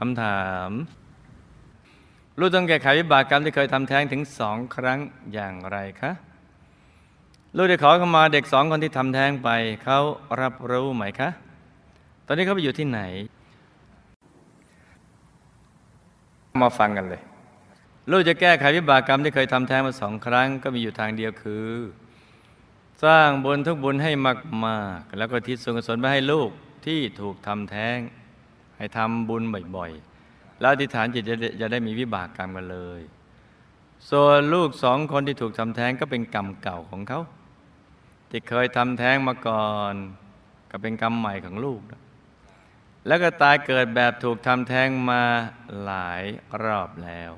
คำ ถาม ลูกต้องแก้ไขวิบากกรรมที่เคยทำแท้งถึงสองครั้งอย่างไรคะลูกได้ขอเข้ามาเด็กสองคนที่ทำแท้งไป เขารับรู้ไหมคะตอนนี้เขาไปอยู่ที่ไหน มาฟังกันเลย ลูกจะแก้ไขวิบากกรรมที่เคยทำแท้งมาสองครั้ง ก็มีอยู่ทางเดียวคือ สร้างบุญทุกบุญให้มากๆแล้วก็ทิศส่วนกุศลไปให้ลูกที่ถูกทำแท้งให้ทำบุญบ่อยๆ แล้วอธิษฐานจิตจะได้มีวิบากกรรมกันเลย ส่วนลูกสองคนที่ถูกทำแท้งก็เป็นกรรมเก่าของเขา ที่เคยทำแท้งมาก่อน ก็เป็นกรรมใหม่ของลูก แล้วก็ตายเกิดแบบถูกทำแท้งมาหลายรอบแล้ว